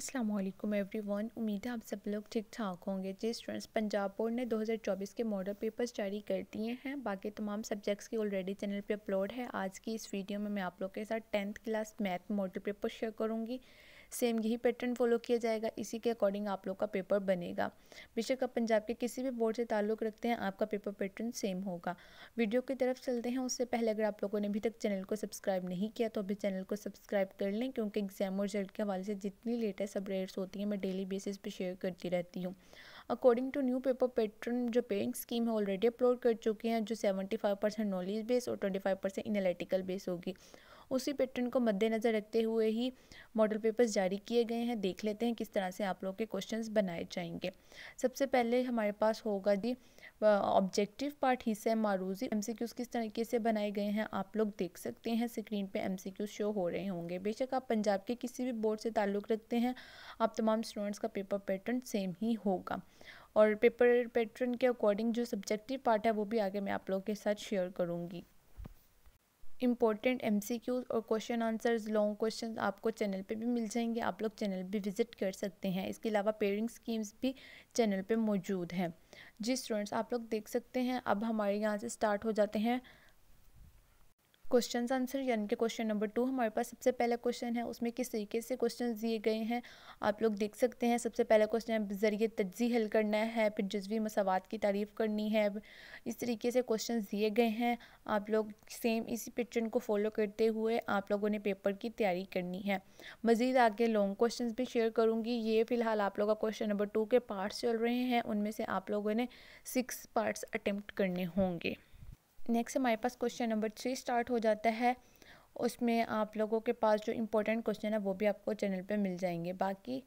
Aslam every one उम्मीद है आप सब लोग ठीक ठाक होंगे जी स्टूडेंट्स पंजाब बोर्ड ने 2024 के मॉडल पेपर्स जारी कर दिए हैं बाकी तमाम सब्जेक्ट्स की ऑलरेडी चैनल पे अपलोड है आज की इस वीडियो में मैं आप लोग के साथ tenth class math model paper share करूँगी सेम यही पैटर्न फॉलो किया जाएगा इसी के अकॉर्डिंग आप लोग का पेपर बनेगा बेशक आप पंजाब के किसी भी बोर्ड से ताल्लुक़ रखते हैं आपका पेपर पैटर्न सेम होगा वीडियो की तरफ चलते हैं उससे पहले अगर आप लोगों ने अभी तक चैनल को सब्सक्राइब नहीं किया तो अभी चैनल को सब्सक्राइब कर लें क्योंकि एग्जाम और रिजल्ट के हवाले से जितनी लेटेस्ट अपडेट्स होती हैं मैं डेली बेसिस पर शेयर करती रहती हूँ according to new paper pattern जो पेइंग स्कीम है ऑलरेडी अपलोड कर चुके हैं जो seventy five percent knowledge base और twenty five percent analytical base होगी उसी पैटर्न को मद्देनज़र रखते हुए ही मॉडल पेपर्स जारी किए गए हैं देख लेते हैं किस तरह से आप लोग के क्वेश्चंस बनाए जाएंगे सबसे पहले हमारे पास होगा जी ऑब्जेक्टिव पार्ट हिस्सा मारूजी एम किस तरीके से बनाए गए हैं आप लोग देख सकते हैं स्क्रीन पर एम शो हो रहे होंगे बेशक आप पंजाब के किसी भी बोर्ड से ताल्लुक़ रखते हैं आप तमाम स्टूडेंट्स का पेपर पैटर्न सेम ही होगा और पेपर पैटर्न के अकॉर्डिंग जो सब्जेक्टिव पार्ट है वो भी आगे मैं आप लोग के साथ शेयर करूँगी इंपॉर्टेंट एम सी क्यूज़ और क्वेश्चन आंसर्स लॉन्ग क्वेश्चन आपको चैनल पे भी मिल जाएंगे आप लोग चैनल भी विजिट कर सकते हैं इसके अलावा पेयरिंग स्कीम्स भी चैनल पे मौजूद हैं जी स्टूडेंट्स आप लोग देख सकते हैं अब हमारे यहाँ से स्टार्ट हो जाते हैं क्वेश्चन आंसर यानी कि क्वेश्चन नंबर टू हमारे पास सबसे पहला क्वेश्चन है उसमें किस तरीके से क्वेश्चन दिए गए हैं आप लोग देख सकते हैं सबसे पहला क्वेश्चन ज़रिए तजी हल करना है फिर जजवी मसावत की तारीफ़ करनी है इस तरीके से क्वेश्चन दिए गए हैं आप लोग सेम इसी पैटर्न को फॉलो करते हुए आप लोगों ने पेपर की तैयारी करनी है मज़ीद आगे लॉन्ग क्वेश्चन भी शेयर करूँगी ये फ़िलहाल आप लोगों का क्वेश्चन नंबर टू के पार्ट्स चल रहे हैं उनमें से आप लोगों ने सिक्स पार्ट्स अटैम्प्ट करने होंगे नेक्स्ट हमारे पास क्वेश्चन नंबर थ्री स्टार्ट हो जाता है उसमें आप लोगों के पास जो इम्पोर्टेंट क्वेश्चन है वो भी आपको चैनल पे मिल जाएंगे बाकी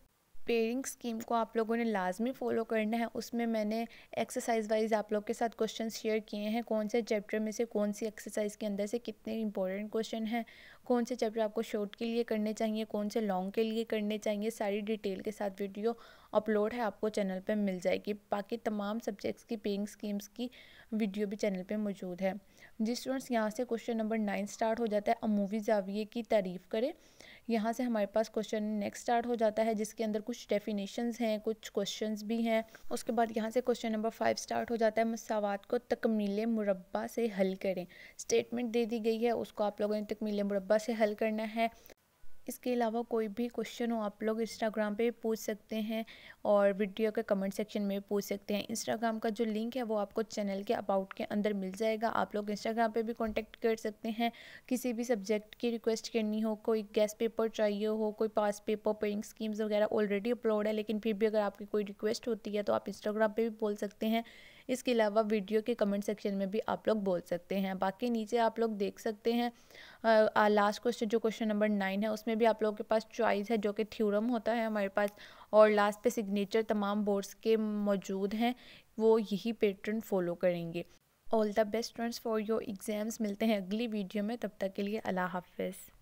पेरिंग स्कीम को आप लोगों ने लाजमी फ़ॉलो करना है उसमें मैंने एक्सरसाइज वाइज आप लोग के साथ क्वेश्चन शेयर किए हैं कौन से चैप्टर में से कौन सी एक्सरसाइज के अंदर से कितने इंपॉर्टेंट क्वेश्चन हैं कौन से चैप्टर आपको शॉर्ट के लिए करने चाहिए कौन से लॉन्ग के लिए करने चाहिए सारी डिटेल के साथ वीडियो अपलोड है आपको चैनल पर मिल जाएगी बाकी तमाम सब्जेक्ट्स की पेइंग स्कीम्स की वीडियो भी चैनल पर मौजूद है जिस स्टूडेंट्स यहाँ से क्वेश्चन नंबर नाइन स्टार्ट हो जाता है अमूवी जाविए की तारीफ़ करें यहाँ से हमारे पास क्वेश्चन नेक्स्ट स्टार्ट हो जाता है जिसके अंदर कुछ डेफिनेशंस हैं कुछ क्वेश्चंस भी हैं उसके बाद यहाँ से क्वेश्चन नंबर फाइव स्टार्ट हो जाता है मसावत को तकमील मुरबा से हल करें स्टेटमेंट दे दी गई है उसको आप लोगों ने तकमील मुरबा से हल करना है इसके अलावा कोई भी क्वेश्चन हो आप लोग इंस्टाग्राम पे पूछ सकते हैं और वीडियो के कमेंट सेक्शन में पूछ सकते हैं इंस्टाग्राम का जो लिंक है वो आपको चैनल के अबाउट के अंदर मिल जाएगा आप लोग इंस्टाग्राम पे भी कांटेक्ट कर सकते हैं किसी भी सब्जेक्ट की रिक्वेस्ट करनी हो कोई गैस पेपर चाहिए हो कोई पास पेपर पेइंग स्कीम्स वगैरह ऑलरेडी अपलोड है लेकिन फिर भी अगर आपकी कोई रिक्वेस्ट होती है तो आप इंस्टाग्राम पर भी बोल सकते हैं इसके अलावा वीडियो के कमेंट सेक्शन में भी आप लोग बोल सकते हैं बाकी नीचे आप लोग देख सकते हैं लास्ट क्वेश्चन जो क्वेश्चन नंबर नाइन है उसमें भी आप लोगों के पास चॉइस है जो कि थ्यूरम होता है हमारे पास और लास्ट पे सिग्नेचर तमाम बोर्ड्स के मौजूद हैं वो यही पैटर्न फॉलो करेंगे all the best friends for your exams मिलते हैं अगली वीडियो में तब तक के लिए अल्लाह हाफिज़